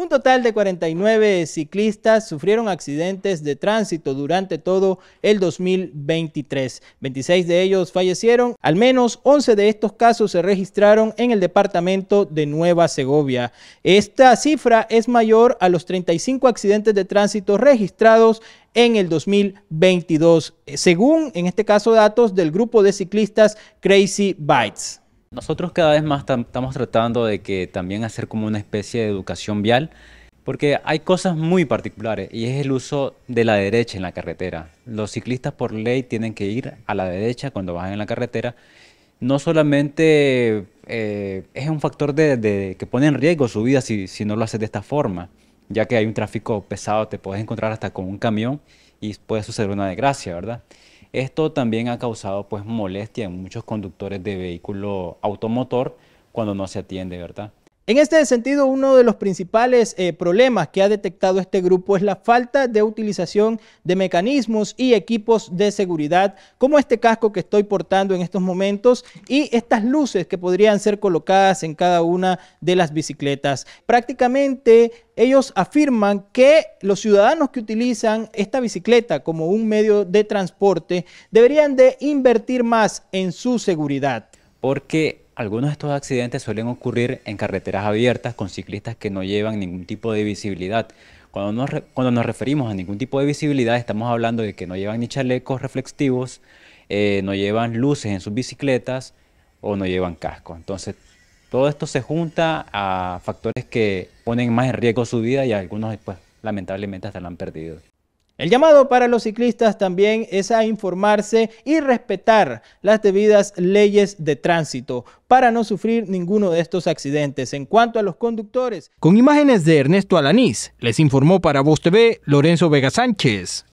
Un total de 49 ciclistas sufrieron accidentes de tránsito durante todo el 2023. 26 de ellos fallecieron. Al menos 11 de estos casos se registraron en el departamento de Nueva Segovia. Esta cifra es mayor a los 35 accidentes de tránsito registrados en el 2022, según en este caso datos del grupo de ciclistas Crazy Bites. Nosotros cada vez más estamos tratando de que también hacer como una especie de educación vial, porque hay cosas muy particulares y es el uso de la derecha en la carretera. Los ciclistas por ley tienen que ir a la derecha cuando bajan en la carretera. No solamente eh, es un factor de, que pone en riesgo su vida si, no lo haces de esta forma, ya que hay un tráfico pesado, te puedes encontrar hasta con un camión y puede suceder una desgracia, ¿verdad? Esto también ha causado pues molestia en muchos conductores de vehículo automotor cuando no se atiende, ¿verdad? En este sentido, uno de los principales eh, problemas que ha detectado este grupo es la falta de utilización de mecanismos y equipos de seguridad, como este casco que estoy portando en estos momentos y estas luces que podrían ser colocadas en cada una de las bicicletas. Prácticamente ellos afirman que los ciudadanos que utilizan esta bicicleta como un medio de transporte deberían de invertir más en su seguridad. Porque algunos de estos accidentes suelen ocurrir en carreteras abiertas con ciclistas que no llevan ningún tipo de visibilidad. Cuando nos, cuando nos referimos a ningún tipo de visibilidad, estamos hablando de que no llevan ni chalecos reflexivos, eh, no llevan luces en sus bicicletas o no llevan casco. Entonces, todo esto se junta a factores que ponen más en riesgo su vida y algunos, pues, lamentablemente, hasta la han perdido. El llamado para los ciclistas también es a informarse y respetar las debidas leyes de tránsito para no sufrir ninguno de estos accidentes. En cuanto a los conductores... Con imágenes de Ernesto Alanís, les informó para Voz TV Lorenzo Vega Sánchez.